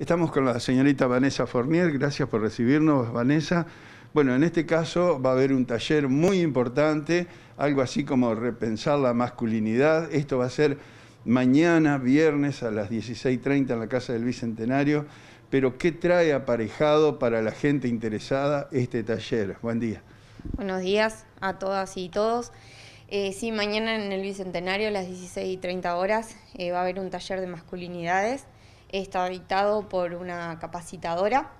Estamos con la señorita Vanessa Fornier, gracias por recibirnos, Vanessa. Bueno, en este caso va a haber un taller muy importante, algo así como repensar la masculinidad. Esto va a ser mañana, viernes, a las 16.30 en la Casa del Bicentenario. Pero, ¿qué trae aparejado para la gente interesada este taller? Buen día. Buenos días a todas y todos. Eh, sí, mañana en el Bicentenario a las 16.30 horas eh, va a haber un taller de masculinidades está habitado por una capacitadora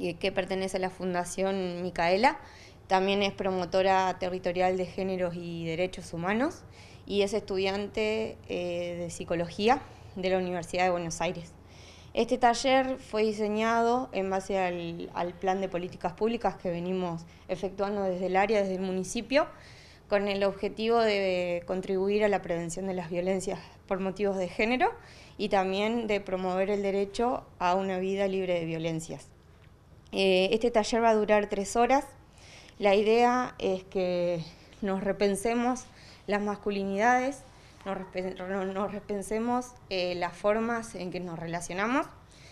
eh, que pertenece a la Fundación Micaela. También es promotora territorial de géneros y derechos humanos y es estudiante eh, de psicología de la Universidad de Buenos Aires. Este taller fue diseñado en base al plan de políticas públicas que venimos efectuando desde el área, desde el municipio, con el objetivo de contribuir a la prevención de las violencias por motivos de género y también de promover el derecho a una vida libre de violencias. Eh, este taller va a durar tres horas. La idea es que nos repensemos las masculinidades, nos, repensemos eh, las formas en que nos relacionamos,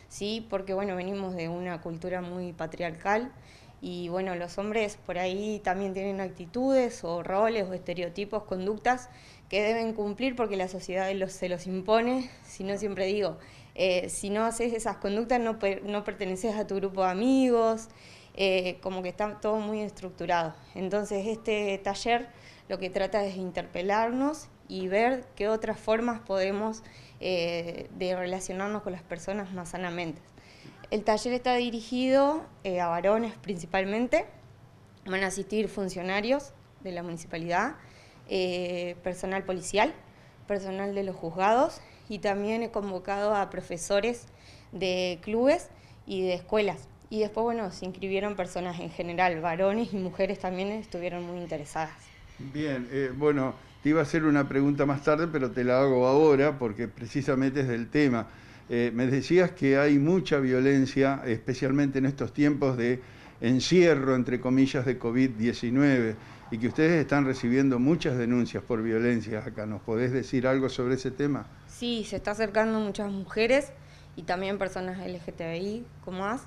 ¿sí? porque bueno, venimos de una cultura muy patriarcal y bueno, los hombres por ahí también tienen actitudes o roles o estereotipos, conductas que deben cumplir porque la sociedad se los impone, si no siempre digo, eh, si no haces esas conductas no, perteneces a tu grupo de amigos, eh, como que está todo muy estructurado. Entonces este taller lo que trata es interpelarnos y ver qué otras formas podemos eh, de relacionarnos con las personas más sanamente. El taller está dirigido eh, a varones principalmente. Van a asistir funcionarios de la municipalidad, eh, personal policial, personal de los juzgados y también he convocado a profesores de clubes y de escuelas. Y después, bueno, se inscribieron personas en general, varones y mujeres también estuvieron muy interesadas. Bien, eh, bueno, te iba a hacer una pregunta más tarde, pero te la hago ahora porque precisamente es del tema. Eh, me decías que hay mucha violencia, especialmente en estos tiempos de encierro, entre comillas, de COVID-19, y que ustedes están recibiendo muchas denuncias por violencia acá. ¿Nos podés decir algo sobre ese tema? Sí, se está acercando muchas mujeres y también personas LGTBI, como más.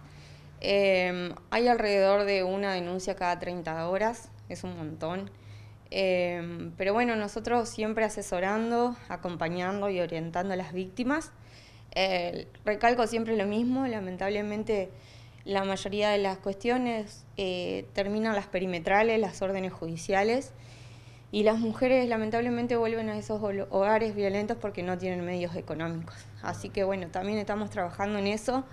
Em, hay alrededor de una denuncia cada 30 horas, es un montón. Em, pero bueno, nosotros siempre asesorando, acompañando y orientando a las víctimas. Eh, recalco siempre lo mismo, lamentablemente la mayoría de las cuestiones eh, terminan las perimetrales, las órdenes judiciales, y las mujeres lamentablemente vuelven a esos hogares violentos porque no tienen medios económicos. Así que bueno, también estamos trabajando en eso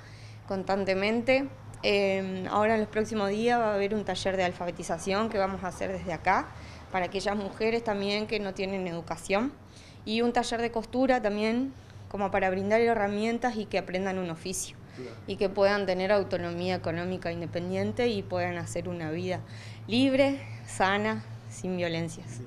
constantemente. Em, ahora en los próximos días va a haber un taller de alfabetización que vamos a hacer desde acá para aquellas mujeres también que no tienen educación y un taller de costura también como para brindar herramientas y que aprendan un oficio y que puedan tener autonomía económica independiente y puedan hacer una vida libre, sana, sin violencias.